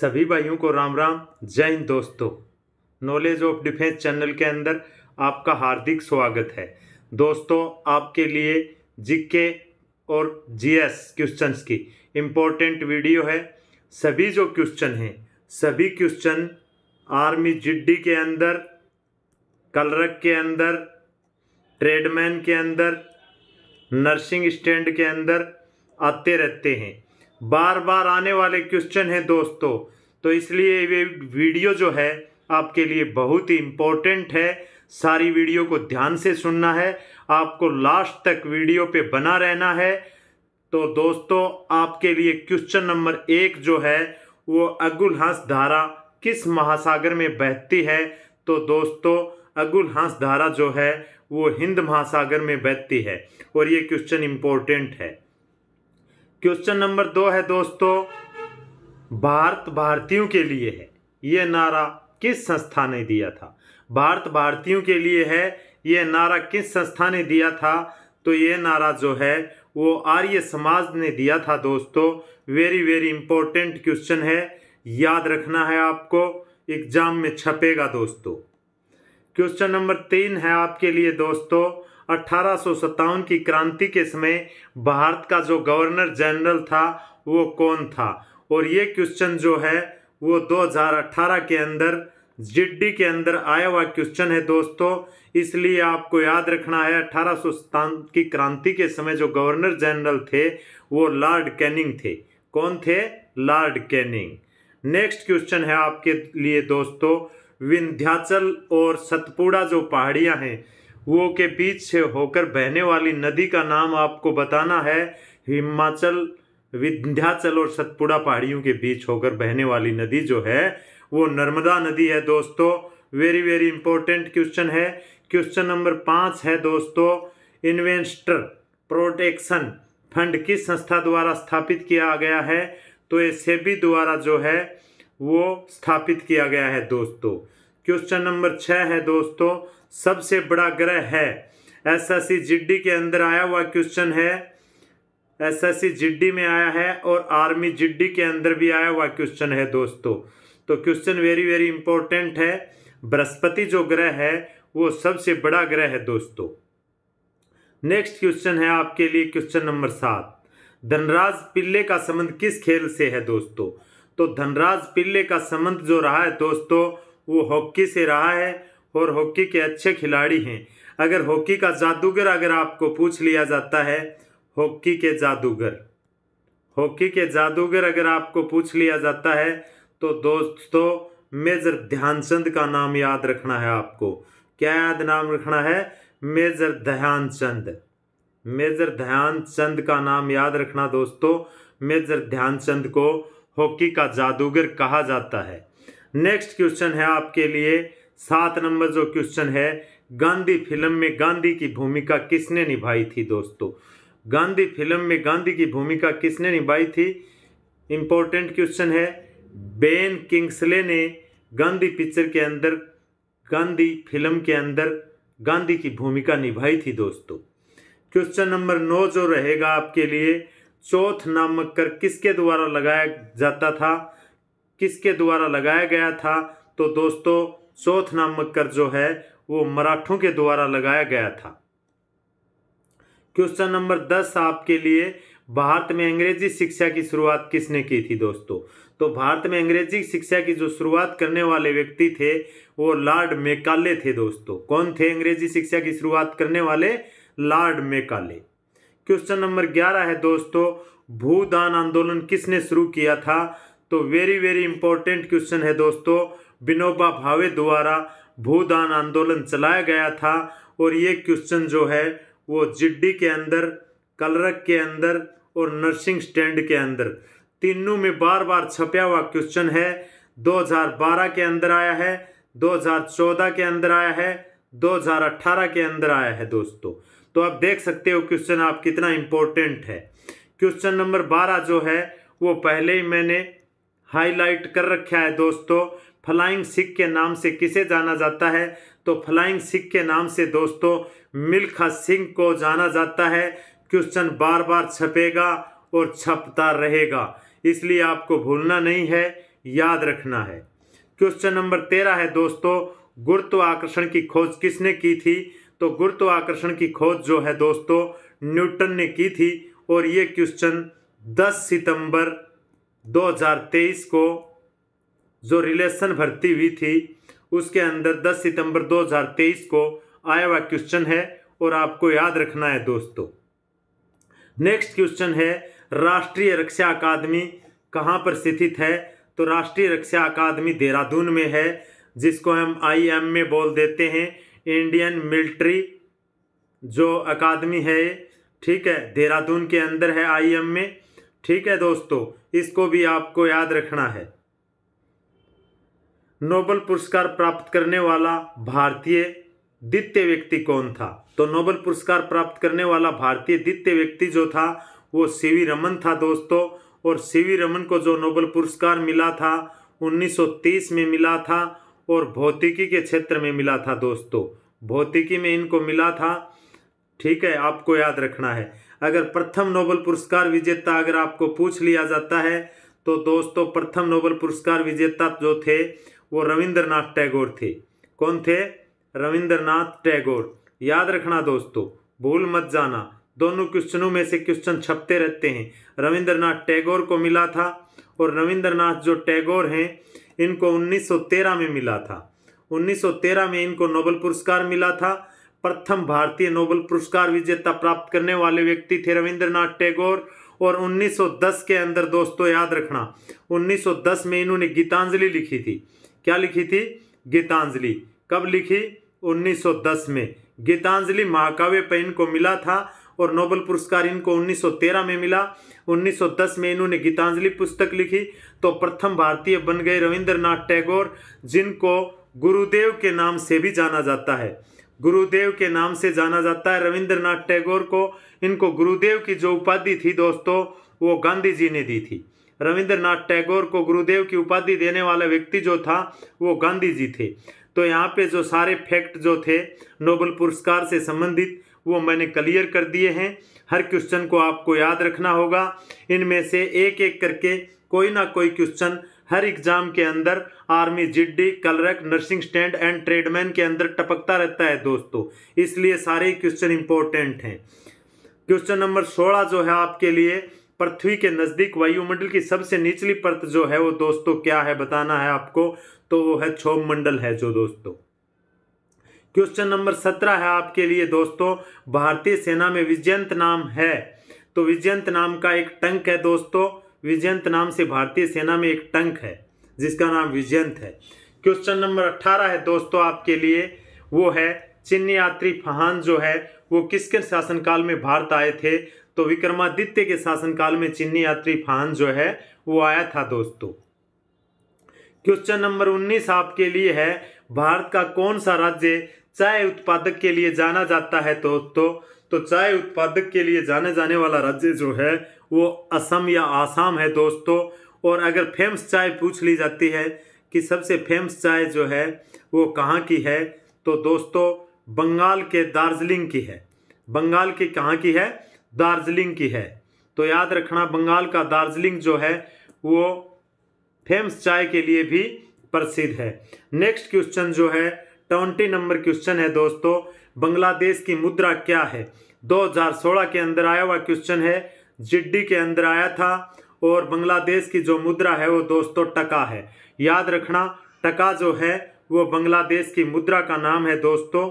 सभी भाइयों को राम राम जय हिंद दोस्तों नॉलेज ऑफ डिफेंस चैनल के अंदर आपका हार्दिक स्वागत है दोस्तों आपके लिए जीके और जीएस क्वेश्चंस की इम्पोर्टेंट वीडियो है सभी जो क्वेश्चन हैं सभी क्वेश्चन आर्मी जिड्डी के अंदर कलरक के अंदर ट्रेडमैन के अंदर नर्सिंग स्टैंड के अंदर आते रहते हैं बार बार आने वाले क्वेश्चन हैं दोस्तों तो इसलिए ये वीडियो जो है आपके लिए बहुत ही इम्पोर्टेंट है सारी वीडियो को ध्यान से सुनना है आपको लास्ट तक वीडियो पे बना रहना है तो दोस्तों आपके लिए क्वेश्चन नंबर एक जो है वो अगुल हंस धारा किस महासागर में बहती है तो दोस्तों अगुल हंस धारा जो है वो हिंद महासागर में बहती है और ये क्वेश्चन इम्पोर्टेंट है क्वेश्चन नंबर दो है दोस्तों भारत भारतीयों के लिए है ये नारा किस संस्था ने दिया था भारत भारतीयों के लिए है ये नारा किस संस्था ने दिया था तो ये नारा जो है वो आर्य समाज ने दिया था दोस्तों वेरी वेरी इंपॉर्टेंट क्वेश्चन है याद रखना है आपको एग्जाम में छपेगा दोस्तों क्वेश्चन नंबर तीन है आपके लिए दोस्तों अठारह की क्रांति के समय भारत का जो गवर्नर जनरल था वो कौन था और ये क्वेश्चन जो है वो 2018 के अंदर जिड्डी के अंदर आया हुआ क्वेश्चन है दोस्तों इसलिए आपको याद रखना है अठारह की क्रांति के समय जो गवर्नर जनरल थे वो लॉर्ड कैनिंग थे कौन थे लॉर्ड कैनिंग नेक्स्ट क्वेश्चन है आपके लिए दोस्तों विंध्याचल और सतपुड़ा जो पहाड़ियाँ हैं वो के बीच से होकर बहने वाली नदी का नाम आपको बताना है हिमाचल विंध्याचल और सतपुड़ा पहाड़ियों के बीच होकर बहने वाली नदी जो है वो नर्मदा नदी है दोस्तों वेरी वेरी इंपॉर्टेंट क्वेश्चन है क्वेश्चन नंबर पाँच है दोस्तों इन्वेस्टर प्रोटेक्शन फंड किस संस्था द्वारा स्थापित किया गया है तो ये सेबी द्वारा जो है वो स्थापित किया गया है दोस्तों क्वेश्चन नंबर छः है दोस्तों सबसे बड़ा ग्रह है एसएससी जीडी के अंदर आया हुआ क्वेश्चन है एसएससी जीडी में आया है और आर्मी जीडी के अंदर भी आया हुआ क्वेश्चन है दोस्तों तो क्वेश्चन वेरी वेरी इंपॉर्टेंट है बृहस्पति जो ग्रह है वो सबसे बड़ा ग्रह है दोस्तों नेक्स्ट क्वेश्चन है आपके लिए क्वेश्चन नंबर सात धनराज पिल्ले का संबंध किस खेल से है दोस्तों तो धनराज पिल्ले का संबंध जो रहा है दोस्तों वो हॉकी से रहा है और हॉकी के अच्छे खिलाड़ी हैं अगर हॉकी का जादूगर अगर आपको पूछ लिया जाता है हॉकी के जादूगर हॉकी के जादूगर अगर आपको पूछ लिया जाता है तो दोस्तों मेजर ध्यानचंद का नाम याद रखना है आपको क्या याद नाम रखना है मेजर ध्यानचंद मेजर ध्यानचंद का नाम याद रखना दोस्तों मेजर ध्यानचंद को हॉकी का जादूगर कहा जाता है नेक्स्ट क्वेश्चन है आपके लिए सात नंबर जो क्वेश्चन है गांधी फिल्म में गांधी की भूमिका किसने निभाई थी दोस्तों गांधी फिल्म में गांधी की भूमिका किसने निभाई थी इम्पोर्टेंट क्वेश्चन है बेन किंग्सले ने गांधी पिक्चर के अंदर गांधी फिल्म के अंदर गांधी की भूमिका निभाई थी दोस्तों क्वेश्चन नंबर नौ जो रहेगा आपके लिए चौथ नामक कर किसके द्वारा लगाया जाता था किसके द्वारा लगाया गया था तो दोस्तों सोथ नामक कर जो है वो मराठों के द्वारा लगाया गया था क्वेश्चन नंबर दस आपके लिए भारत में अंग्रेजी शिक्षा की शुरुआत किसने की थी दोस्तों तो भारत में अंग्रेजी शिक्षा की जो शुरुआत करने वाले व्यक्ति थे वो लॉर्ड मेकाले थे दोस्तों कौन थे अंग्रेजी शिक्षा की शुरुआत करने वाले लॉर्ड मेकाले क्वेश्चन नंबर ग्यारह है दोस्तों भूदान आंदोलन किसने शुरू किया था तो वेरी वेरी इंपॉर्टेंट क्वेश्चन है दोस्तों विनोबा भावे द्वारा भूदान आंदोलन चलाया गया था और ये क्वेश्चन जो है वो जिड्डी के अंदर कलरक के अंदर और नर्सिंग स्टैंड के अंदर तीनों में बार बार छपया हुआ क्वेश्चन है 2012 के अंदर आया है 2014 के अंदर आया है 2018 के अंदर आया है दोस्तों तो आप देख सकते हो क्वेश्चन आप कितना इम्पोर्टेंट है क्वेश्चन नंबर बारह जो है वो पहले ही मैंने हाईलाइट कर रखा है दोस्तों फ्लाइंग सिख के नाम से किसे जाना जाता है तो फ्लाइंग सिख के नाम से दोस्तों मिल्खा सिंह को जाना जाता है क्वेश्चन बार बार छपेगा और छपता रहेगा इसलिए आपको भूलना नहीं है याद रखना है क्वेश्चन नंबर तेरह है दोस्तों गुरुत्वाकर्षण की खोज किसने की थी तो गुरुत्वाकर्षण की खोज जो है दोस्तों न्यूटन ने की थी और ये क्वेश्चन 10 सितंबर 2023 को जो रिलेशन भर्ती हुई थी उसके अंदर 10 सितंबर 2023 को आया हुआ क्वेश्चन है और आपको याद रखना है दोस्तों नेक्स्ट क्वेश्चन है राष्ट्रीय रक्षा अकादमी कहाँ पर स्थित है तो राष्ट्रीय रक्षा अकादमी देहरादून में है जिसको हम आई एम में बोल देते हैं इंडियन मिलिट्री जो अकादमी है ठीक है देहरादून के अंदर है आई एम में ठीक है दोस्तों इसको भी आपको याद रखना है नोबल पुरस्कार प्राप्त करने वाला भारतीय द्वितीय व्यक्ति कौन था तो नोबल पुरस्कार प्राप्त करने वाला भारतीय द्वितीय व्यक्ति जो था वो सीवी रमन था दोस्तों और सीवी रमन को जो नोबल पुरस्कार मिला था 1930 में मिला था और भौतिकी के क्षेत्र में मिला था दोस्तों भौतिकी में इनको मिला था ठीक है आपको याद रखना है अगर प्रथम नोबल पुरस्कार विजेता अगर आपको पूछ लिया जाता है तो दोस्तों प्रथम नोबल पुरस्कार विजेता जो थे वो रविंद्रनाथ टैगोर थे कौन थे रविंद्रनाथ टैगोर याद रखना दोस्तों भूल मत जाना दोनों क्वेश्चनों में से क्वेश्चन छपते रहते हैं रविंद्रनाथ टैगोर को मिला था और रविंद्रनाथ जो टैगोर हैं इनको 1913 में मिला था 1913 में इनको नोबल पुरस्कार मिला था प्रथम भारतीय नोबल पुरस्कार विजेता प्राप्त करने वाले व्यक्ति थे रविंद्रनाथ टैगोर और 1910 के अंदर दोस्तों याद रखना 1910 में इन्होंने गीतांजलि लिखी थी क्या लिखी थी गीतांजलि कब लिखी 1910 में गीतांजलि महाकाव्य पर इनको मिला था और नोबल पुरस्कार इनको 1913 में मिला 1910 में इन्होंने गीतांजलि पुस्तक लिखी तो प्रथम भारतीय बन गए रविंद्रनाथ टैगोर जिनको गुरुदेव के नाम से भी जाना जाता है गुरुदेव के नाम से जाना जाता है रविंद्रनाथ टैगोर को इनको गुरुदेव की जो उपाधि थी दोस्तों वो गांधी जी ने दी थी रविंद्रनाथ टैगोर को गुरुदेव की उपाधि देने वाला व्यक्ति जो था वो गांधी जी थे तो यहाँ पे जो सारे फैक्ट जो थे नोबल पुरस्कार से संबंधित वो मैंने क्लियर कर दिए हैं हर क्वेश्चन को आपको याद रखना होगा इनमें से एक एक करके कोई ना कोई क्वेश्चन हर एग्जाम के अंदर army GD clerk nursing stand and tradesman के अंदर टपकता रहता है दोस्तों इसलिए सारे क्वेश्चन इंपॉर्टेंट हैं क्वेश्चन नंबर सोलह जो है आपके लिए पृथ्वी के नज़दीक वायुमंडल की सबसे निचली परत जो है वो दोस्तों क्या है बताना है आपको तो वो है छोम मंडल है जो दोस्तों क्वेश्चन नंबर सत्रह है आपके लिए दोस्तों भारतीय सेना में विजयंत नाम है तो विजयंत नाम का एक टंक है दोस्तों विजयंत नाम से भारतीय सेना में एक टंक है जिसका नाम विजयंत है क्वेश्चन नंबर अट्ठारह है दोस्तों आपके लिए वो है चिन्ह यात्री फहान जो है वो किसके शासनकाल में भारत आए थे तो विक्रमादित्य के शासनकाल में चिन्ह यात्री फहान जो है वो आया था दोस्तों क्वेश्चन नंबर उन्नीस आपके लिए है भारत का कौन सा राज्य चाय उत्पादक के लिए जाना जाता है दोस्तों तो चाय उत्पादक के लिए जाने जाने वाला राज्य जो है वो असम या आसाम है दोस्तों और अगर फेमस चाय पूछ ली जाती है कि सबसे फेमस चाय जो है वो कहाँ की है तो दोस्तों बंगाल के दार्जिलिंग की है बंगाल की कहाँ की है दार्जिलिंग की है तो याद रखना बंगाल का दार्जिलिंग जो है वो फेमस चाय के लिए भी प्रसिद्ध है नेक्स्ट क्वेश्चन जो है ट्वेंटी नंबर क्वेश्चन है दोस्तों बांग्लादेश की मुद्रा क्या है 2016 के अंदर आया हुआ क्वेश्चन है जिड्डी के अंदर आया था और बांग्लादेश की जो मुद्रा है वो दोस्तों टका है याद रखना टका जो है वो बांग्लादेश की मुद्रा का नाम है दोस्तों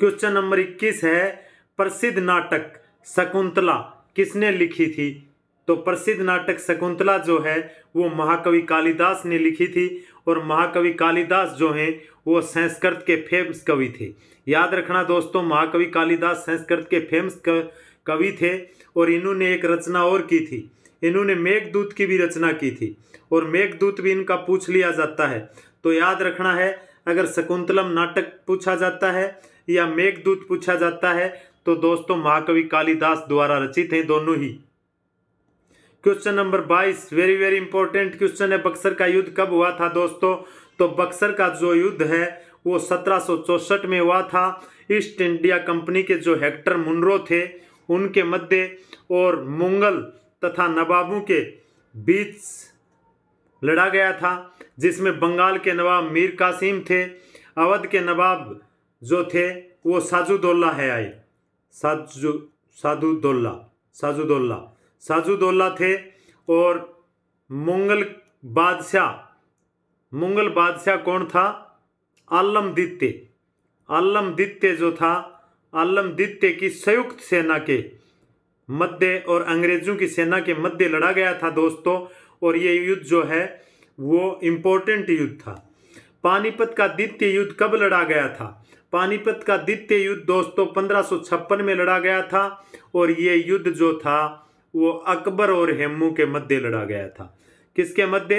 क्वेश्चन नंबर इक्कीस है प्रसिद्ध नाटक शकुंतला किसने लिखी थी तो प्रसिद्ध नाटक शकुंतला जो है वो महाकवि कालिदास ने लिखी थी और महाकवि कालिदास जो हैं वो संस्कृत के फेमस कवि थे याद रखना दोस्तों महाकवि कालिदास संस्कृत के फेमस कवि थे और इन्होंने एक रचना और की थी इन्होंने मेघदूत की भी रचना की थी और मेघदूत भी इनका पूछ लिया जाता है तो याद रखना है अगर शकुंतलम नाटक पूछा जाता है या मेघदूत पूछा जाता है तो दोस्तों महाकवि कालिदास द्वारा रचित हैं दोनों ही क्वेश्चन नंबर बाईस वेरी वेरी इंपॉर्टेंट क्वेश्चन है बक्सर का युद्ध कब हुआ था दोस्तों तो बक्सर का जो युद्ध है वो सत्रह में हुआ था ईस्ट इंडिया कंपनी के जो हेक्टर मुनरो थे उनके मध्य और मुगल तथा नवाबों के बीच लड़ा गया था जिसमें बंगाल के नवाब मीर कासिम थे अवध के नवाब जो थे वो साजुदोल्ला है आए साजु सादुदोल्ला साजुदोल्ला साजुदोल्ला थे और मुगल बादशाह मुगल बादशाह कौन था आलमदित्य आलमदित्य जो था आलम द्वित्य की संयुक्त सेना के मध्य और अंग्रेज़ों की सेना के मध्य लड़ा गया था दोस्तों और ये युद्ध जो है वो इम्पोर्टेंट युद्ध था पानीपत का द्वितीय युद्ध कब लड़ा गया था पानीपत का द्वितीय युद्ध दोस्तों पंद्रह में लड़ा गया था और ये युद्ध जो था वो अकबर और हेमू के मध्य लड़ा गया था किसके मध्य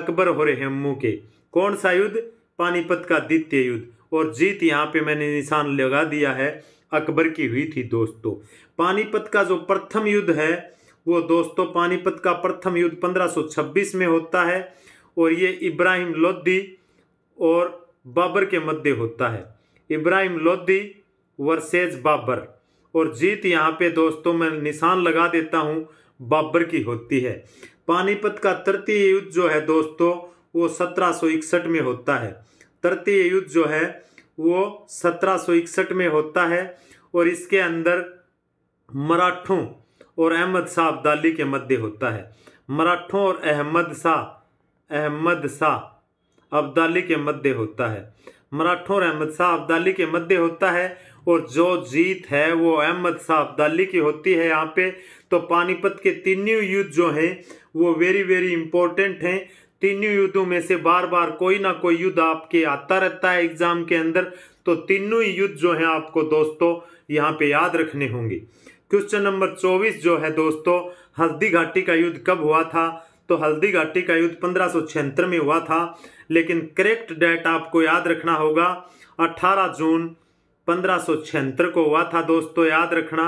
अकबर और हेमू के कौन सा युद्ध पानीपत का द्वितीय युद्ध और जीत यहाँ पे मैंने निशान लगा दिया है अकबर की हुई थी दोस्तों पानीपत का जो प्रथम युद्ध है वो दोस्तों पानीपत का प्रथम युद्ध 1526 में होता है और ये इब्राहिम लोधी और बाबर के मध्य होता है इब्राहिम लोधी वर्सेज बाबर और जीत यहाँ पे दोस्तों मैं निशान लगा देता हूँ बाबर की होती है पानीपत का तृतीय युद्ध जो है दोस्तों वो सत्रह में होता है तृतीय युद्ध जो है वो सत्रह में होता है और इसके अंदर मराठों और अहमद शाह अब्दाली के मध्य होता है मराठों और अहमद शाह अहमद शाह अब्दाली के मध्य होता है मराठों और अहमद शाह अब्दाली के मध्य होता है और जो जीत है वो अहमद शाह अब्दाली की होती है यहाँ पे तो पानीपत के तीनों युद्ध जो हैं वो वेरी वेरी इंपॉर्टेंट हैं तीनों युद्धों में से बार बार कोई ना कोई युद्ध आपके आता रहता है एग्जाम के अंदर तो तीनों ही युद्ध जो है आपको दोस्तों यहाँ पे याद रखने होंगे क्वेश्चन नंबर चौबीस जो है दोस्तों हल्दी घाटी का युद्ध कब हुआ था तो हल्दी घाटी का युद्ध पंद्रह में हुआ था लेकिन करेक्ट डेट आपको याद रखना होगा 18 जून पंद्रह को हुआ था दोस्तों याद रखना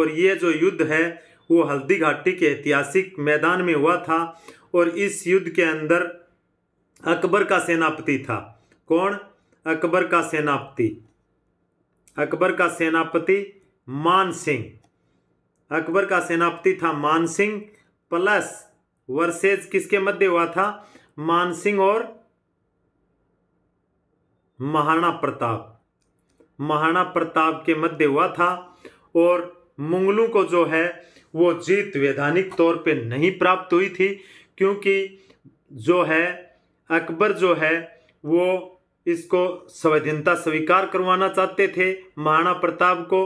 और ये जो युद्ध है वो हल्दी घाटी के ऐतिहासिक मैदान में हुआ था और इस युद्ध के अंदर अकबर का सेनापति था कौन अकबर का सेनापति अकबर का सेनापति मान सिंह अकबर का सेनापति था मान सिंह प्लस वर्सेज किसके मध्य हुआ था मान सिंह और महाराणा प्रताप महाराणा प्रताप के मध्य हुआ था और मुगलों को जो है वो जीत वैधानिक तौर पे नहीं प्राप्त हुई थी क्योंकि जो है अकबर जो है वो इसको स्वाधीनता स्वीकार करवाना चाहते थे महाराणा प्रताप को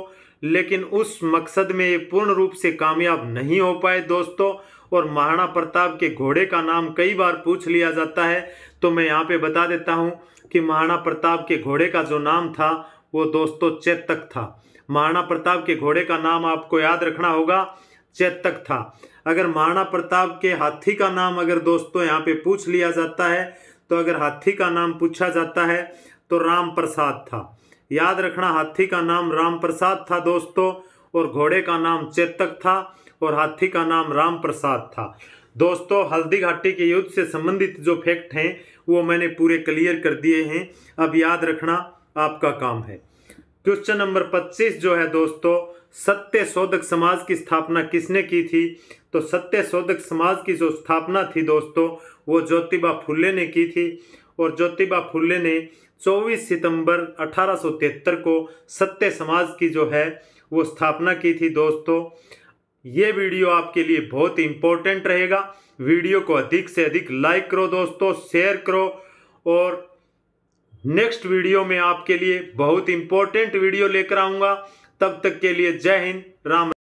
लेकिन उस मकसद में ये पूर्ण रूप से कामयाब नहीं हो पाए दोस्तों और महाराणा प्रताप के घोड़े का नाम कई बार पूछ लिया जाता है तो मैं यहाँ पे बता देता हूँ कि महाराणा प्रताप के घोड़े का जो नाम था वो दोस्तों चेतक था महाराणा प्रताप के घोड़े का नाम आपको याद रखना होगा चेतक था अगर महाराणा प्रताप के हाथी का नाम अगर दोस्तों यहाँ पे पूछ लिया जाता है तो अगर हाथी का नाम पूछा जाता है तो राम प्रसाद था याद रखना हाथी का नाम राम प्रसाद था दोस्तों और घोड़े का नाम चेतक था और हाथी का नाम राम प्रसाद था दोस्तों हल्दी घाटी के युद्ध से संबंधित जो फैक्ट हैं वो मैंने पूरे क्लियर कर दिए हैं अब याद रखना आपका काम है क्वेश्चन नंबर 25 जो है दोस्तों सत्य शोधक समाज की स्थापना किसने की थी तो सत्य शोधक समाज की जो स्थापना थी दोस्तों वो ज्योतिबा फुल्ले ने की थी और ज्योतिबा फुल्ले ने 24 सितंबर 1873 को सत्य समाज की जो है वो स्थापना की थी दोस्तों ये वीडियो आपके लिए बहुत इम्पोर्टेंट रहेगा वीडियो को अधिक से अधिक लाइक करो दोस्तों शेयर करो और नेक्स्ट वीडियो में आपके लिए बहुत इम्पोर्टेंट वीडियो लेकर आऊँगा तब तक के लिए जय हिंद राम